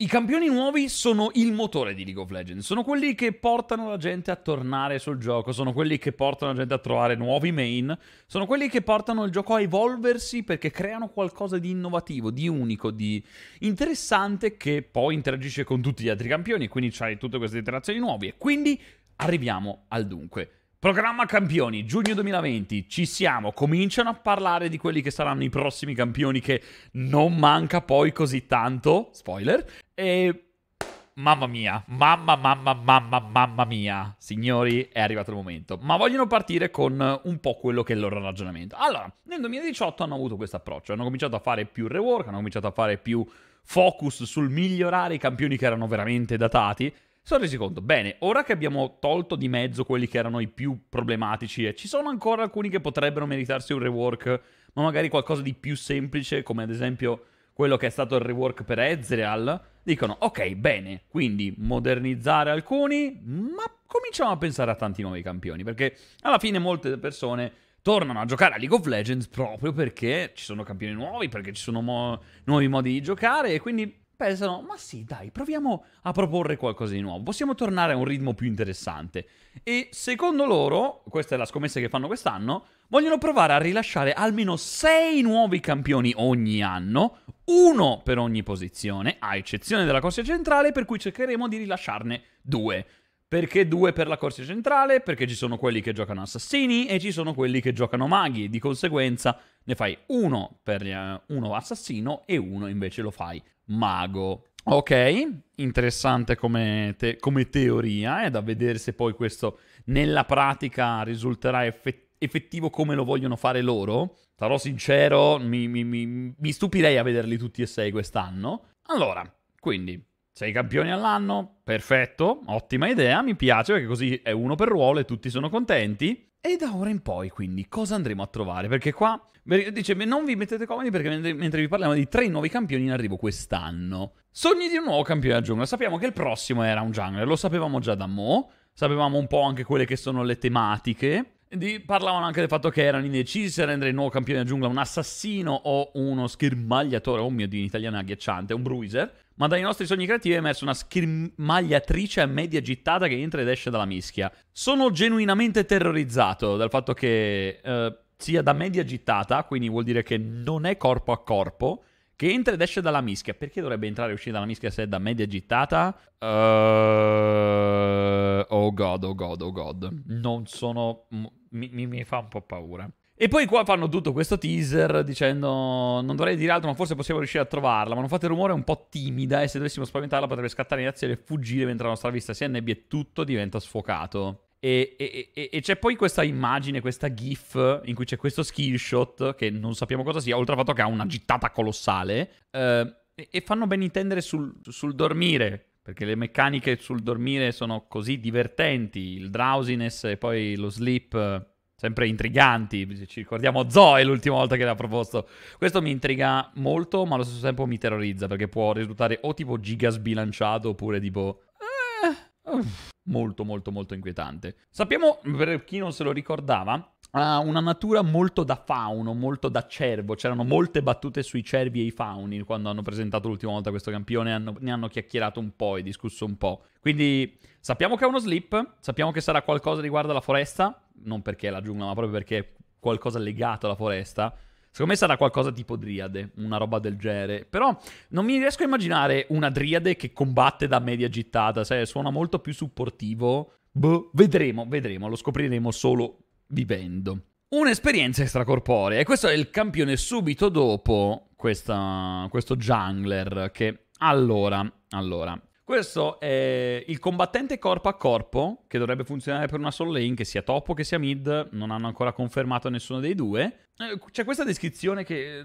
I campioni nuovi sono il motore di League of Legends, sono quelli che portano la gente a tornare sul gioco, sono quelli che portano la gente a trovare nuovi main, sono quelli che portano il gioco a evolversi perché creano qualcosa di innovativo, di unico, di interessante che poi interagisce con tutti gli altri campioni, quindi c'hai tutte queste interazioni nuove e quindi arriviamo al dunque. Programma campioni, giugno 2020, ci siamo, cominciano a parlare di quelli che saranno i prossimi campioni che non manca poi così tanto, spoiler, e Mamma mia, mamma, mamma, mamma, mamma mia. Signori, è arrivato il momento. Ma vogliono partire con un po' quello che è il loro ragionamento. Allora, nel 2018 hanno avuto questo approccio. Hanno cominciato a fare più rework, hanno cominciato a fare più focus sul migliorare i campioni che erano veramente datati sono resi conto, bene, ora che abbiamo tolto di mezzo quelli che erano i più problematici e ci sono ancora alcuni che potrebbero meritarsi un rework, ma magari qualcosa di più semplice, come ad esempio quello che è stato il rework per Ezreal, dicono ok, bene, quindi modernizzare alcuni, ma cominciamo a pensare a tanti nuovi campioni, perché alla fine molte persone tornano a giocare a League of Legends proprio perché ci sono campioni nuovi, perché ci sono mo- nuovi modi di giocare e quindi pensano, ma sì, dai, proviamo a proporre qualcosa di nuovo, possiamo tornare a un ritmo più interessante. E secondo loro, questa è la scommessa che fanno quest'anno, vogliono provare a rilasciare almeno 6 nuovi campioni ogni anno, uno per ogni posizione, a eccezione della corsia centrale, per cui cercheremo di rilasciarne due perché due per la corsia centrale, perché ci sono quelli che giocano assassini e ci sono quelli che giocano maghi, di conseguenza ne fai uno per uh, uno assassino e uno invece lo fai mago. Ok, interessante come, te- come teoria, è eh, da vedere se poi questo nella pratica risulterà effettivamente effettivo come lo vogliono fare loro. Sarò sincero, mi, mi, mi, mi, stupirei a vederli tutti e sei quest'anno. Allora, quindi, sei campioni all'anno? Perfetto, ottima idea, mi piace perché così è uno per ruolo e tutti sono contenti. E da ora in poi, quindi, cosa andremo a trovare? Perché qua dice: Non vi mettete comodi perché mentre vi parliamo di tre nuovi campioni in arrivo quest'anno. Sogni di un nuovo campione a giungla. Sappiamo che il prossimo era un jungler, lo sapevamo già da Mo. Sapevamo un po' anche quelle che sono le tematiche. Di, parlavano anche del fatto che erano indecisi se rendere il nuovo campione della giungla un assassino o uno schermagliatore, oh mio dio, in italiano è agghiacciante, un bruiser. Ma dai nostri sogni creativi è emersa una schermagliatrice a media gittata che entra ed esce dalla mischia. Sono genuinamente terrorizzato dal fatto che eh, sia da media gittata, quindi vuol dire che non è corpo a corpo, che entra ed esce dalla mischia. Perché dovrebbe entrare e uscire dalla mischia se è da media gittata? Ehm... Uh oh god, oh god, oh god. Mm. Non sono... mi, mi, mi fa un po' paura. E poi qua fanno tutto questo teaser dicendo non dovrei dire altro ma forse possiamo riuscire a trovarla, ma non fate rumore è un po' timida e se dovessimo spaventarla potrebbe scattare in azione e fuggire mentre la nostra vista si annebbia e tutto diventa sfocato. E, e, e, e c'è poi questa immagine, questa gif in cui c'è questo skill shot che non sappiamo cosa sia, oltre al fatto che ha una gittata colossale. Eh, e fanno ben intendere sul, sul dormire perché le meccaniche sul dormire sono così divertenti, il drowsiness e poi lo sleep eh, sempre intriganti, ci ricordiamo Zoe l'ultima volta che l'ha proposto. Questo mi intriga molto, ma allo stesso tempo mi terrorizza perché può risultare o tipo giga sbilanciato oppure tipo eh, molto molto molto inquietante. Sappiamo per chi non se lo ricordava ha una natura molto da fauno, molto da cervo. C'erano molte battute sui cervi e i fauni quando hanno presentato l'ultima volta questo campione, hanno, ne hanno chiacchierato un po' e discusso un po'. Quindi sappiamo che è uno slip, sappiamo che sarà qualcosa riguardo alla foresta, non perché è la giungla, ma proprio perché è qualcosa legato alla foresta. Secondo me sarà qualcosa tipo Driade, una roba del genere. Però non mi riesco a immaginare una Driade che combatte da media gittata, cioè suona molto più supportivo. Boh, vedremo, vedremo, lo scopriremo solo vivendo. Un'esperienza extracorporea, e questo è il campione subito dopo questa, questo jungler che... Allora, allora, questo è il combattente corpo a corpo, che dovrebbe funzionare per una soul lane, che sia top o che sia mid, non hanno ancora confermato nessuno dei due. Eh, c'è questa descrizione che... Eh,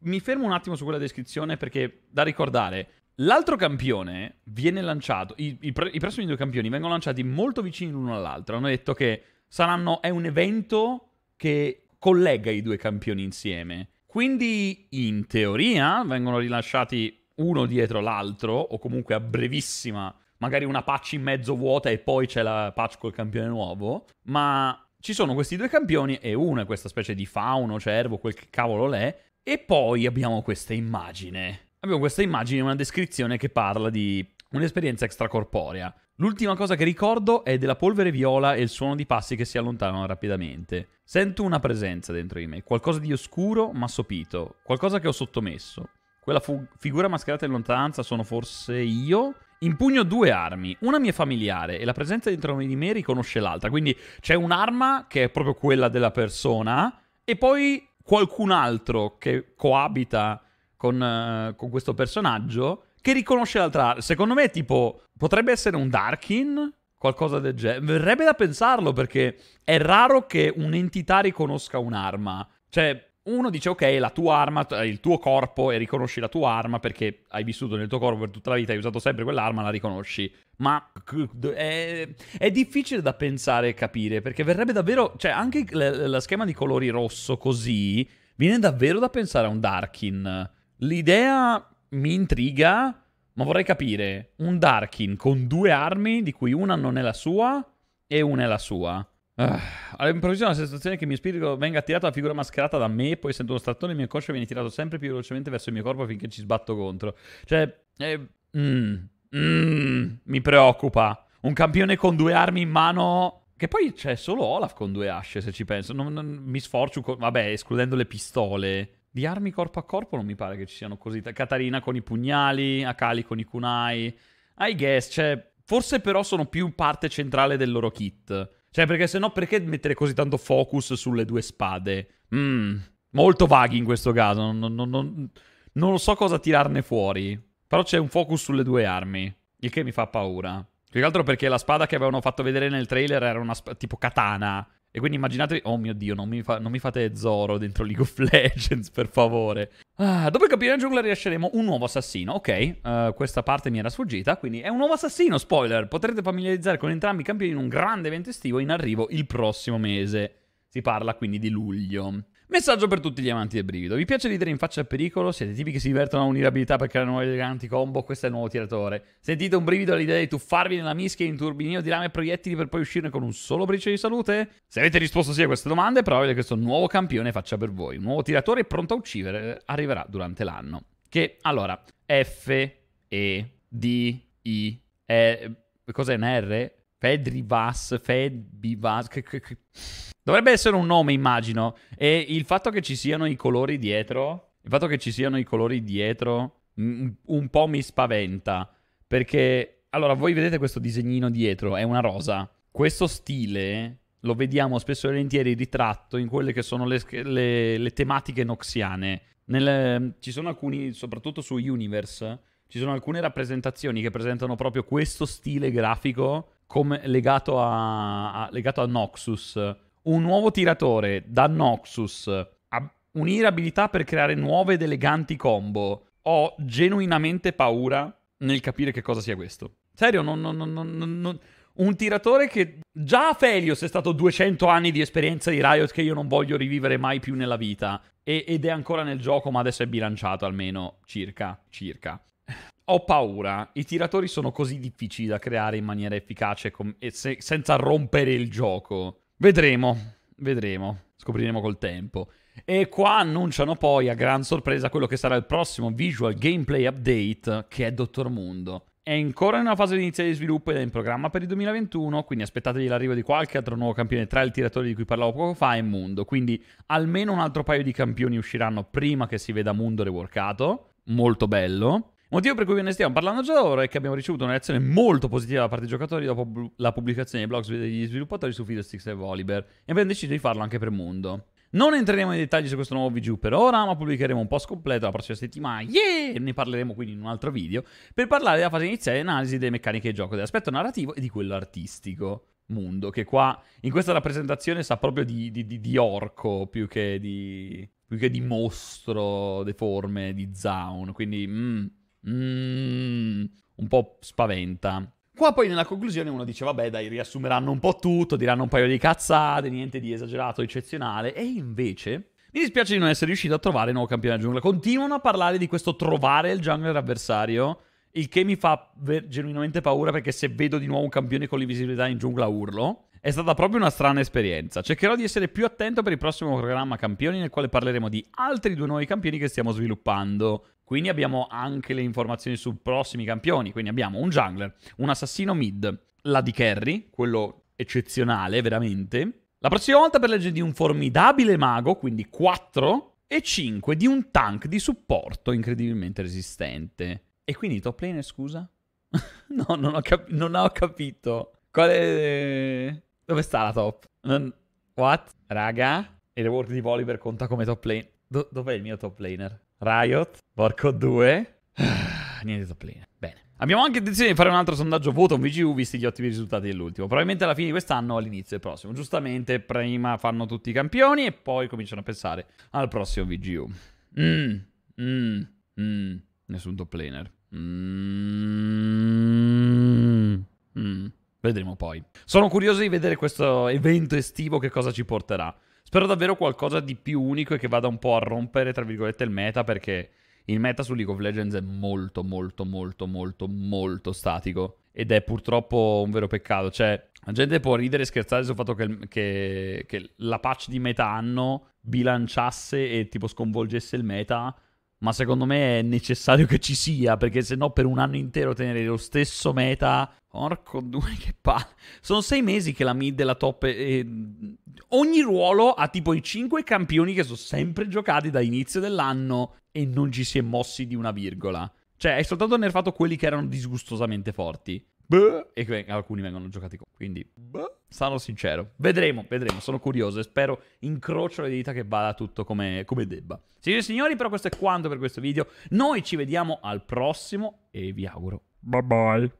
mi fermo un attimo su quella descrizione perché da ricordare, l'altro campione viene lanciato, i, i, i prossimi due campioni vengono lanciati molto vicini l'uno all'altro. Hanno detto che saranno, è un evento che collega i due campioni insieme. Quindi in teoria vengono rilasciati uno dietro l'altro o comunque a brevissima, magari una patch in mezzo vuota e poi c'è la patch col campione nuovo, ma ci sono questi due campioni e uno è questa specie di fauno, cervo, quel che cavolo l'è, e poi abbiamo questa immagine. Abbiamo questa immagine, una descrizione che parla di Un'esperienza extracorporea. L'ultima cosa che ricordo è della polvere viola e il suono di passi che si allontanano rapidamente. Sento una presenza dentro di me, qualcosa di oscuro ma sopito, qualcosa che ho sottomesso. Quella fu- figura mascherata in lontananza sono forse io? Impugno due armi, una mi è familiare e la presenza dentro di me riconosce l'altra, quindi c'è un'arma che è proprio quella della persona e poi qualcun altro che coabita con, uh, con questo personaggio che riconosce l'altra. arma. Secondo me, tipo, potrebbe essere un Darkin, qualcosa del genere. Verrebbe da pensarlo perché è raro che un'entità riconosca un'arma. Cioè, uno dice, ok, la tua arma, il tuo corpo, e riconosci la tua arma perché hai vissuto nel tuo corpo per tutta la vita, hai usato sempre quell'arma, la riconosci. Ma è, è difficile da pensare e capire perché verrebbe davvero... Cioè, anche lo schema di colori rosso così viene davvero da pensare a un Darkin. L'idea mi intriga, ma vorrei capire. Un Darkin con due armi, di cui una non è la sua e una è la sua. Uh, all'improvviso ho la sensazione che il mio spirito venga attirato alla figura mascherata da me, poi sento uno strattone e il mio coscio viene tirato sempre più velocemente verso il mio corpo finché ci sbatto contro. Cioè, eh, mm, mm, mi preoccupa. Un campione con due armi in mano... Che poi c'è cioè, solo Olaf con due asce, se ci penso. Non, non, mi sforcio, con... vabbè, escludendo le pistole. Di armi corpo a corpo non mi pare che ci siano così. Katarina con i pugnali, Akali con i kunai. I guess, cioè, forse però sono più parte centrale del loro kit. Cioè, perché se no, perché mettere così tanto focus sulle due spade? Mmm, molto vaghi in questo caso. Non, non, non, non so cosa tirarne fuori. Però c'è un focus sulle due armi. Il che mi fa paura. Più che altro perché la spada che avevano fatto vedere nel trailer era una sp- tipo katana. E quindi immaginate, oh mio dio, non mi, fa... non mi, fate Zoro dentro League of Legends, per favore. Ah, dopo il campione della giungla rilasceremo un nuovo assassino, ok, uh, questa parte mi era sfuggita, quindi è un nuovo assassino, spoiler. Potrete familiarizzare con entrambi i campioni in un grande evento estivo in arrivo il prossimo mese. Si parla quindi di luglio. Messaggio per tutti gli amanti del brivido. Vi piace ridere in faccia al pericolo? Siete tipi che si divertono a unire abilità per creare nuovi eleganti combo? Questo è il nuovo tiratore. Sentite un brivido all'idea di tuffarvi nella mischia in turbinio di lame e proiettili per poi uscirne con un solo bricio di salute? Se avete risposto sì a queste domande, è probabile che questo nuovo campione faccia per voi. Un nuovo tiratore pronto a uccidere arriverà durante l'anno. Che, allora, F, E, D, I, E... Cos'è N, R? Fedrivas, Fedbivas, che, che, che... dovrebbe essere un nome immagino, e il fatto che ci siano i colori dietro, il fatto che ci siano i colori dietro un, un po' mi spaventa, perché, allora, voi vedete questo disegnino dietro, è una rosa, questo stile lo vediamo spesso e volentieri ritratto in quelle che sono le, le, le tematiche noxiane, Nel, ehm, ci sono alcuni, soprattutto su Universe, ci sono alcune rappresentazioni che presentano proprio questo stile grafico come legato a, a, legato a Noxus, un nuovo tiratore da Noxus, unire abilità per creare nuove ed eleganti combo, ho genuinamente paura nel capire che cosa sia questo. Serio, non, non, non, un tiratore che già a Felios è stato 200 anni di esperienza di Riot che io non voglio rivivere mai più nella vita e, ed è ancora nel gioco ma adesso è bilanciato almeno circa, circa ho paura. I tiratori sono così difficili da creare in maniera efficace e se senza rompere il gioco. Vedremo, vedremo, scopriremo col tempo. E qua annunciano poi, a gran sorpresa, quello che sarà il prossimo visual gameplay update, che è Dottor Mundo. È ancora in una fase di iniziale di sviluppo ed è in programma per il 2021, quindi aspettatevi l'arrivo di qualche altro nuovo campione tra il tiratore di cui parlavo poco fa e Mundo, quindi almeno un altro paio di campioni usciranno prima che si veda Mundo reworkato, molto bello. Motivo per cui ve ne stiamo parlando già da ora è che abbiamo ricevuto una reazione molto positiva da parte dei giocatori dopo la pubblicazione dei blog degli sviluppatori su Fiddlesticks e Volibear e abbiamo deciso di farlo anche per Mondo. Non entreremo nei dettagli su questo nuovo video per ora, ma pubblicheremo un post completo la prossima settimana, yeah! E ne parleremo quindi in un altro video, per parlare della fase iniziale e analisi delle meccaniche del gioco, dell'aspetto narrativo e di quello artistico. Mondo, che qua, in questa rappresentazione, sa proprio di, di, di, di orco più che di... più che di mostro deforme, di zaun, quindi... mmm mm, un po' spaventa. Qua poi nella conclusione uno dice, vabbè dai, riassumeranno un po' tutto, diranno un paio di cazzate, niente di esagerato, eccezionale, e invece... Mi dispiace di non essere riuscito a trovare il nuovo campione della giungla. Continuano a parlare di questo trovare il jungler avversario, il che mi fa ver- genuinamente paura perché se vedo di nuovo un campione con l'invisibilità in giungla urlo. È stata proprio una strana esperienza. Cercherò di essere più attento per il prossimo programma campioni nel quale parleremo di altri due nuovi campioni che stiamo sviluppando. Quindi abbiamo anche le informazioni su prossimi campioni. Quindi abbiamo un jungler, un assassino mid, la di carry, quello eccezionale veramente. La prossima volta per legge di un formidabile mago, quindi 4, e 5 di un tank di supporto incredibilmente resistente. E quindi top lane, scusa? no, non ho, capi- non ho capito. Quale... Eh, dove sta la top? Non... What? Raga? E Il reward di Voliver conta come top lane. Do- dov'è il mio top laner? Riot, porco 2. Ah, niente topline. Bene. Abbiamo anche intenzione di fare un altro sondaggio voto un VGU visti gli ottimi risultati dell'ultimo. Probabilmente alla fine di quest'anno o all'inizio del prossimo. Giustamente prima fanno tutti i campioni e poi cominciano a pensare al prossimo VGU. Mm, mm, mm. Nessun top laner. Mm, mm. Vedremo poi. Sono curioso di vedere questo evento estivo che cosa ci porterà. Spero davvero qualcosa di più unico e che vada un po' a rompere, tra virgolette, il meta, perché il meta su League of Legends è molto, molto, molto, molto, molto statico. Ed è purtroppo un vero peccato. Cioè, la gente può ridere e scherzare sul fatto che, che, che la patch di metà anno bilanciasse e tipo sconvolgesse il meta. Ma secondo me è necessario che ci sia, perché se no per un anno intero tenere lo stesso meta Porco due, che pa. Sono sei mesi che la mid e la top. È... Ogni ruolo ha tipo i cinque campioni che sono sempre giocati da inizio dell'anno e non ci si è mossi di una virgola. Cioè, hai soltanto nerfato quelli che erano disgustosamente forti. e alcuni vengono giocati con. Quindi, sarò sincero. Vedremo, vedremo. Sono curioso e spero, incrocio le dita che vada tutto come, come debba. Signore e signori, però questo è quanto per questo video. Noi ci vediamo al prossimo e vi auguro. Bye bye.